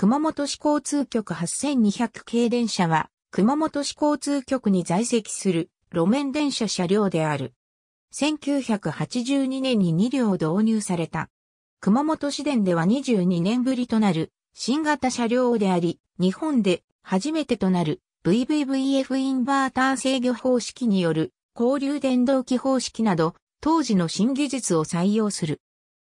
熊本市交通局8200系電車は、熊本市交通局に在籍する路面電車車両である。1982年に2両導入された。熊本市電では22年ぶりとなる新型車両であり、日本で初めてとなる VVVF インバーター制御方式による交流電動機方式など当時の新技術を採用する。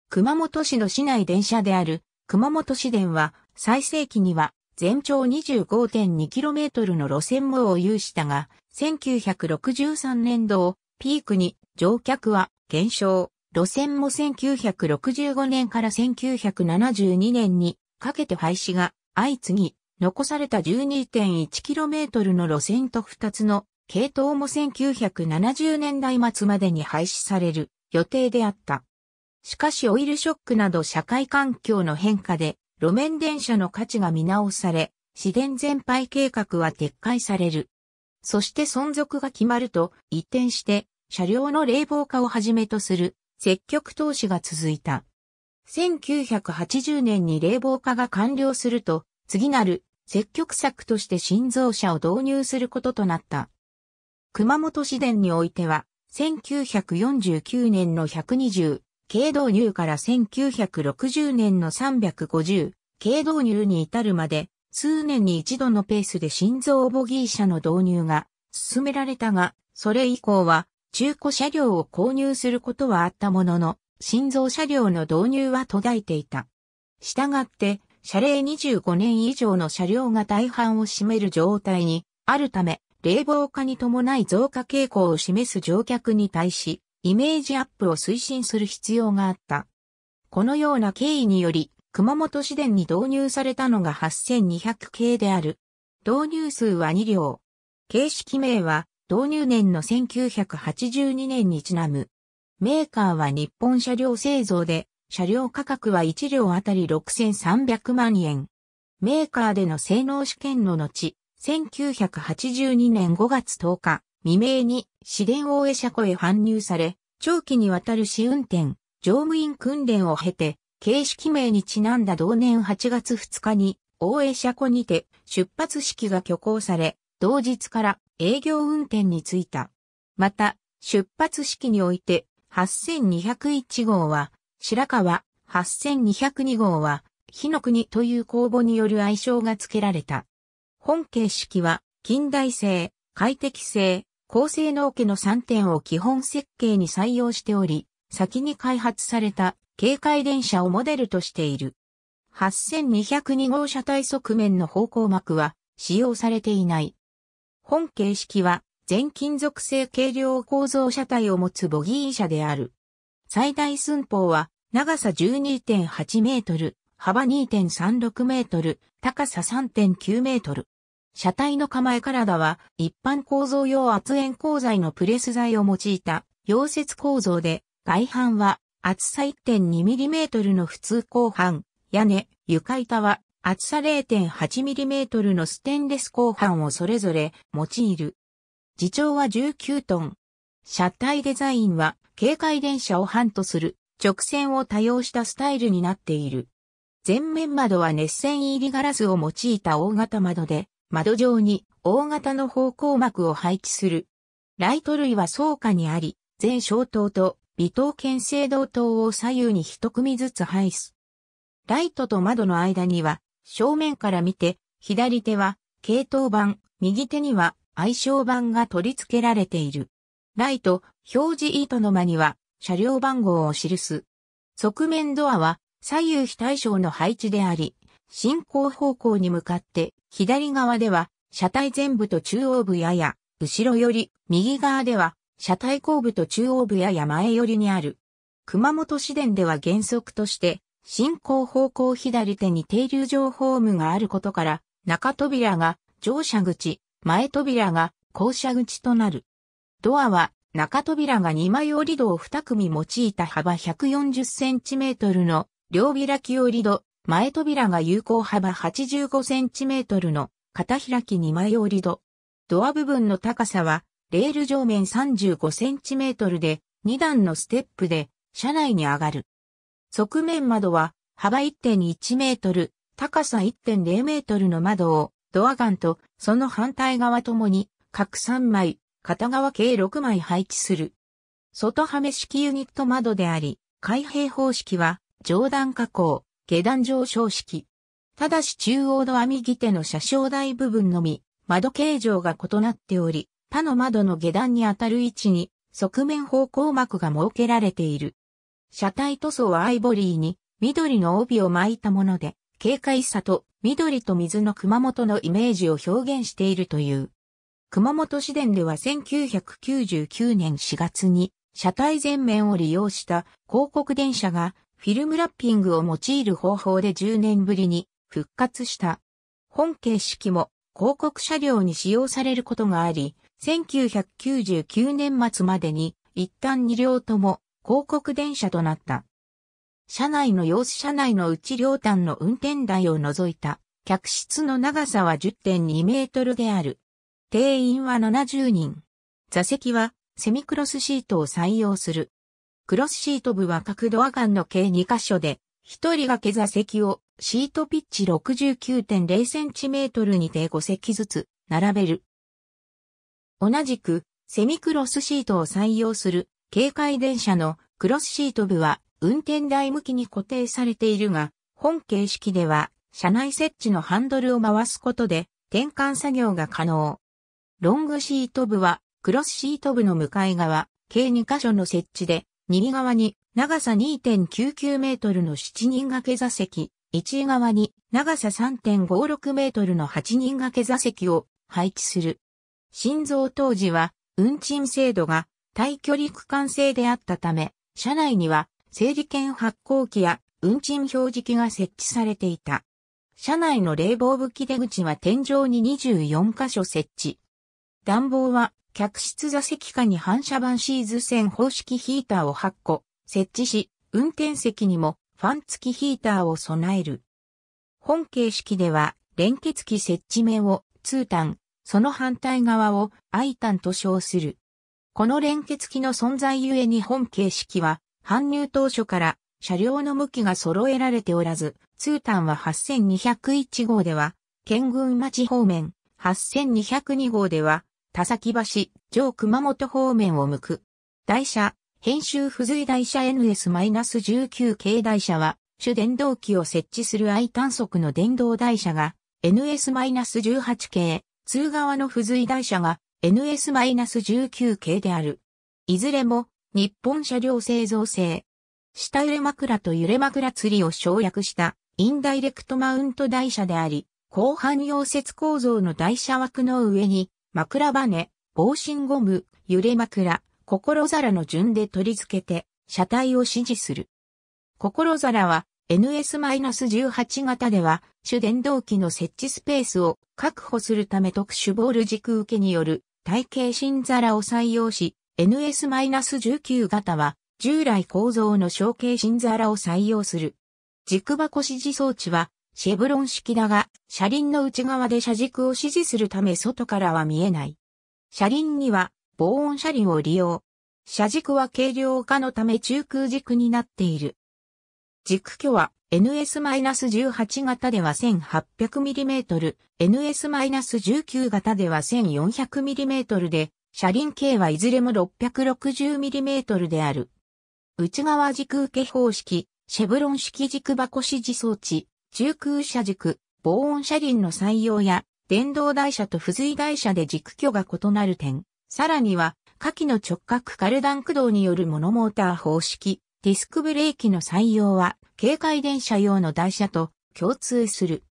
熊本市の市内電車である熊本市電は最盛期には全長 25.2km の路線網を有したが、1963年度をピークに乗客は減少。路線も1965年から1972年にかけて廃止が相次ぎ、残された 12.1km の路線と2つの系統も1970年代末までに廃止される予定であった。しかしオイルショックなど社会環境の変化で路面電車の価値が見直され、市電全廃計画は撤回される。そして存続が決まると、一転して、車両の冷房化をはじめとする、積極投資が続いた。1980年に冷房化が完了すると、次なる積極策として新造車を導入することとなった。熊本市電においては、1949年の120軽導入から1960年の350、軽導入に至るまで、数年に一度のペースで心臓ボギー車の導入が進められたが、それ以降は中古車両を購入することはあったものの、心臓車両の導入は途絶えていた。したがって、車齢25年以上の車両が大半を占める状態にあるため、冷房化に伴い増加傾向を示す乗客に対し、イメージアップを推進する必要があった。このような経緯により、熊本市電に導入されたのが8200系である。導入数は2両。形式名は、導入年の1982年にちなむ。メーカーは日本車両製造で、車両価格は1両あたり6300万円。メーカーでの性能試験の後、1982年5月10日未明に市電大江車庫へ搬入され、長期にわたる試運転、乗務員訓練を経て、形式名にちなんだ同年8月2日に、大江車庫にて出発式が挙行され、同日から営業運転に就いた。また、出発式において、8201号は、白川、8202号は、火の国という公募による愛称が付けられた。本形式は、近代性、快適性、高性能機の3点を基本設計に採用しており、先に開発された軽快電車をモデルとしている。8202号車体側面の方向膜は使用されていない。本形式は全金属製軽量構造車体を持つボギー車である。最大寸法は長さ12.8メートル、幅2.36メートル、高さ3.9メートル。車体の構え体は一般構造用圧縁鋼材のプレス材を用いた溶接構造で、外板は厚さ 1.2mm の普通鋼板、屋根、床板は厚さ 0.8mm のステンレス鋼板をそれぞれ用いる。自長は19トン。車体デザインは軽快電車を半とする直線を多用したスタイルになっている。前面窓は熱線入りガラスを用いた大型窓で、窓上に大型の方向幕を配置する。ライト類は倉下にあり、全小灯と微灯剣制道灯を左右に一組ずつ配す。ライトと窓の間には、正面から見て、左手は、系統板、右手には、相性板が取り付けられている。ライト、表示糸の間には、車両番号を記す。側面ドアは、左右非対称の配置であり、進行方向に向かって、左側では、車体前部と中央部やや、後ろより、右側では、車体後部と中央部やや前寄りにある。熊本市電では原則として、進行方向左手に停留場ホームがあることから、中扉が乗車口、前扉が降車口となる。ドアは中扉が2枚折り戸を2組用いた幅140センチメートルの両開き折り戸前扉が有効幅 85cm の片開き2枚折り戸。ドア部分の高さは、レール上面 35cm で、2段のステップで、車内に上がる。側面窓は、幅1.1メートル、高さ1.0メートルの窓を、ドアガンと、その反対側ともに、各3枚、片側計6枚配置する。外はめ式ユニット窓であり、開閉方式は、上段加工、下段上昇式。ただし中央の網木手の車掌台部分のみ、窓形状が異なっており、他の窓の下段に当たる位置に、側面方向膜が設けられている。車体塗装はアイボリーに、緑の帯を巻いたもので、軽快さと緑と水の熊本のイメージを表現しているという。熊本市電では1999年4月に車体全面を利用した広告電車がフィルムラッピングを用いる方法で10年ぶりに復活した。本形式も広告車両に使用されることがあり、1999年末までに一旦2両とも広告電車となった。車内の様子車内のうち両端の運転台を除いた客室の長さは10.2メートルである。定員は70人。座席はセミクロスシートを採用する。クロスシート部は各ドアガンの計2箇所で、1人がけ座席をシートピッチ 69.0cm にて5席ずつ並べる。同じく、セミクロスシートを採用する、警戒電車のクロスシート部は、運転台向きに固定されているが、本形式では、車内設置のハンドルを回すことで、転換作業が可能。ロングシート部は、クロスシート部の向かい側、計2箇所の設置で、右側に長さ2.99メートルの7人掛け座席、1位側に長さ3.56メートルの8人掛け座席を配置する。新造当時は運賃制度が対距離区間制であったため、車内には整理券発行機や運賃表示機が設置されていた。車内の冷房吹き出口は天井に24箇所設置。暖房は客室座席下に反射板シーズ線方式ヒーターを8個設置し、運転席にもファン付きヒーターを備える。本形式では連結器設置面を通端、その反対側をタ端と称する。この連結器の存在ゆえに本形式は搬入当初から車両の向きが揃えられておらず、通端は8201号では、県軍町方面、8202号では、田崎橋、上熊本方面を向く。台車、編集付随台車 NS-19 系台車は、主電動機を設置する I 単速の電動台車が、NS-18 系、通側の付随台車が、NS-19 系である。いずれも、日本車両製造製。下揺れ枕と揺れ枕釣りを省略した、インダイレクトマウント台車であり、広範溶接構造の台車枠の上に、枕羽、防振ゴム、揺れ枕、心皿の順で取り付けて、車体を指示する。心皿は NS-18 型では、主電動機の設置スペースを確保するため特殊ボール軸受けによる体型新皿を採用し、NS-19 型は従来構造の小型新皿を採用する。軸箱指示装置はシェブロン式だが、車輪の内側で車軸を支持するため外からは見えない。車輪には防音車輪を利用。車軸は軽量化のため中空軸になっている。軸距は NS-18 型では 1800mm、NS-19 型では 1400mm で、車輪径はいずれも 660mm である。内側軸受け方式、シェブロン式軸箱支持装置、中空車軸、防音車輪の採用や、電動台車と付随台車で軸距が異なる点、さらには、下記の直角カルダン駆動によるモノモーター方式、ディスクブレーキの採用は、軽快電車用の台車と共通する。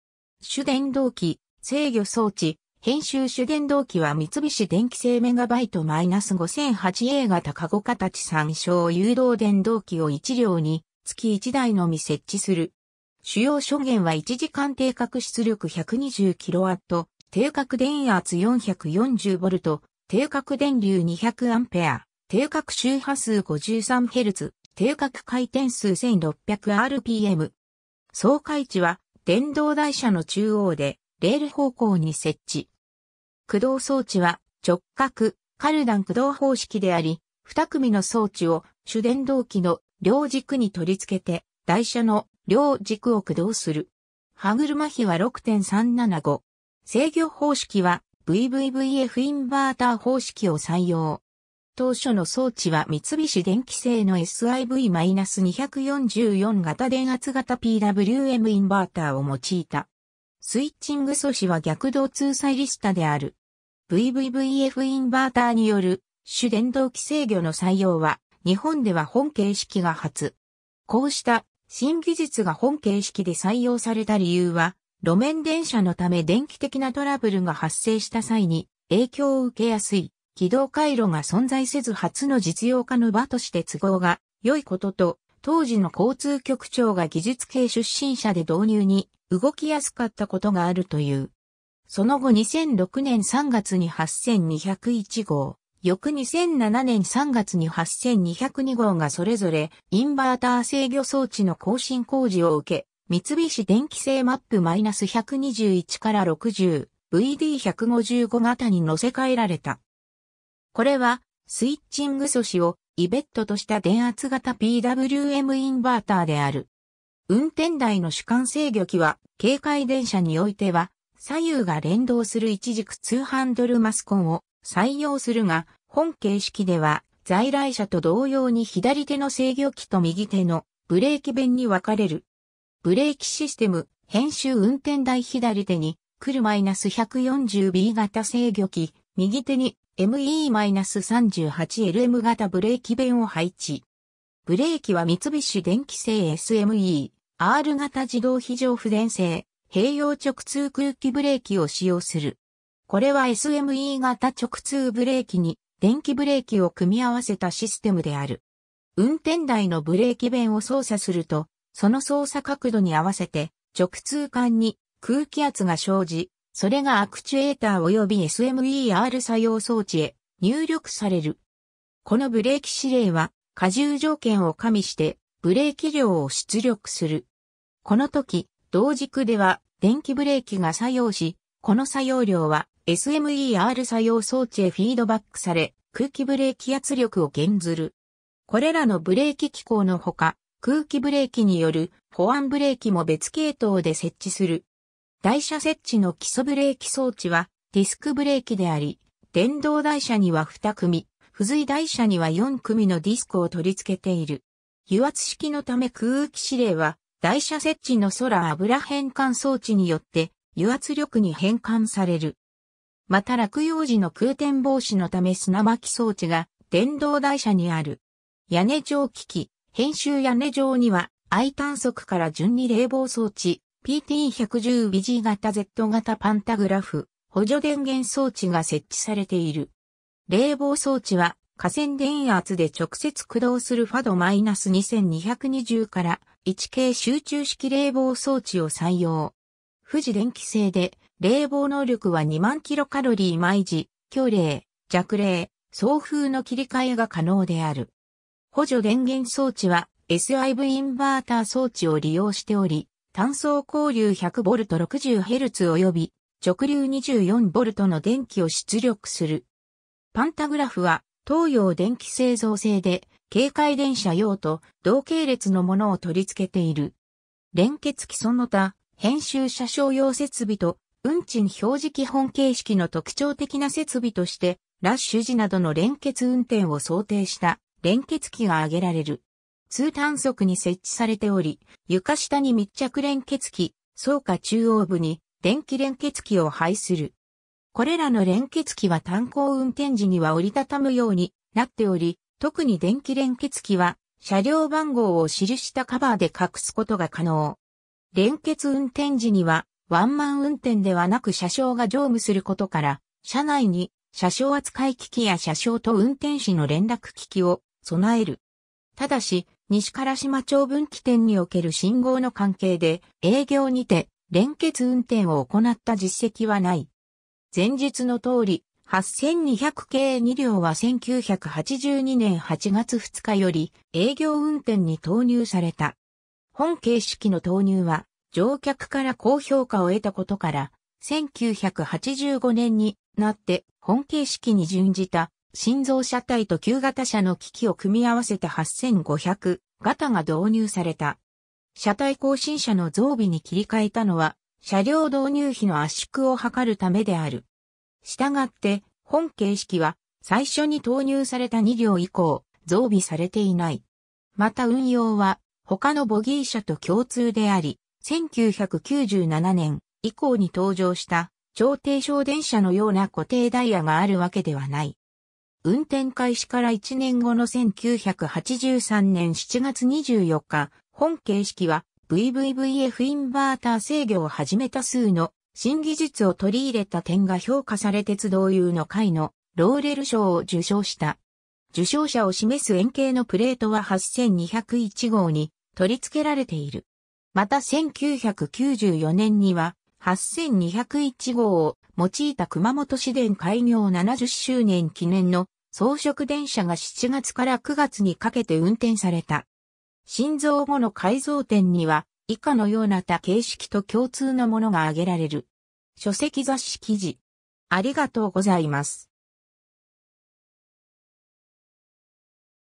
主電動機、制御装置、編集主電動機は三菱電機製メガバイト -5008A 型カゴ形参照誘導電動機を1両に、月1台のみ設置する。主要諸元は1時間定格出力 120kW、定格電圧 440V、定格電流 200A、定格周波数 53Hz、定格回転数 1600rpm。総開値は電動台車の中央でレール方向に設置。駆動装置は直角、カルダン駆動方式であり、二組の装置を主電動機の両軸に取り付けて台車の両軸を駆動する。歯車比は6.375。制御方式は VVVF インバーター方式を採用。当初の装置は三菱電機製の SIV-244 型電圧型 PWM インバーターを用いた。スイッチング素子は逆動通載リスタである。VVVF インバーターによる主電動機制御の採用は日本では本形式が初。こうした新技術が本形式で採用された理由は、路面電車のため電気的なトラブルが発生した際に影響を受けやすい軌道回路が存在せず初の実用化の場として都合が良いことと、当時の交通局長が技術系出身者で導入に動きやすかったことがあるという。その後2006年3月に8201号、翌2007年3月に8202号がそれぞれインバーター制御装置の更新工事を受け、三菱電機製マップ -121 から60、VD155 型に乗せ替えられた。これは、スイッチング素子をイベットとした電圧型 PWM インバーターである。運転台の主管制御機は、警戒電車においては、左右が連動する一軸2ハンドルマスコンを採用するが、本形式では在来車と同様に左手の制御機と右手のブレーキ弁に分かれる。ブレーキシステム、編集運転台左手に、クル -140B 型制御機、右手に ME-38LM 型ブレーキ弁を配置。ブレーキは三菱電機製 SME、R 型自動非常不電性併用直通空気ブレーキを使用する。これは SME 型直通ブレーキに電気ブレーキを組み合わせたシステムである。運転台のブレーキ弁を操作すると、その操作角度に合わせて直通管に空気圧が生じ、それがアクチュエーター及び SMER 作用装置へ入力される。このブレーキ指令は荷重条件を加味してブレーキ量を出力する。この時、同軸では電気ブレーキが作用し、この作用量は SMER 作用装置へフィードバックされ、空気ブレーキ圧力を減ずる。これらのブレーキ機構のほか、空気ブレーキによる保安ブレーキも別系統で設置する。台車設置の基礎ブレーキ装置はディスクブレーキであり、電動台車には2組、付随台車には4組のディスクを取り付けている。油圧式のため空気指令は台車設置の空油変換装置によって油圧力に変換される。また落葉時の空転防止のため砂巻き装置が電動台車にある。屋根上機器、編集屋根上には、I 単速から順に冷房装置、PT110BG 型 Z 型パンタグラフ、補助電源装置が設置されている。冷房装置は、河川電圧で直接駆動するファド -2220 から 1K 集中式冷房装置を採用。富士電気製で冷房能力は2万キロカロリー毎時、強冷、弱冷、送風の切り替えが可能である。補助電源装置は SIV インバーター装置を利用しており、単層交流 100V60Hz 及び直流 24V の電気を出力する。パンタグラフは東洋電気製造製で、軽快電車用と同系列のものを取り付けている。連結基礎の他、編集車掌用設備と運賃表示基本形式の特徴的な設備として、ラッシュ時などの連結運転を想定した連結機が挙げられる。通単速に設置されており、床下に密着連結機、倉下中央部に電気連結機を配する。これらの連結機は単行運転時には折りたたむようになっており、特に電気連結機は車両番号を記したカバーで隠すことが可能。連結運転時にはワンマン運転ではなく車掌が乗務することから、車内に車掌扱い機器や車掌と運転士の連絡機器を備える。ただし、西から島町分岐点における信号の関係で営業にて連結運転を行った実績はない。前述の通り、8200系2両は1982年8月2日より営業運転に投入された。本形式の投入は乗客から高評価を得たことから、1985年になって本形式に準じた心臓車体と旧型車の機器を組み合わせた8500型が導入された。車体更新車の増備に切り替えたのは、車両導入費の圧縮を図るためである。したがって、本形式は最初に投入された2両以降、増備されていない。また運用は他のボギー車と共通であり、1997年以降に登場した超低小電車のような固定ダイヤがあるわけではない。運転開始から1年後の1983年7月24日、本形式は VVVF インバーター制御を始めた数の新技術を取り入れた点が評価され鉄道有の会のローレル賞を受賞した。受賞者を示す円形のプレートは8201号に取り付けられている。また1994年には8201号を用いた熊本市電開業70周年記念の装飾電車が7月から9月にかけて運転された。心臓後の改造点には以下のような他形式と共通のものが挙げられる。書籍雑誌記事。ありがとうございます。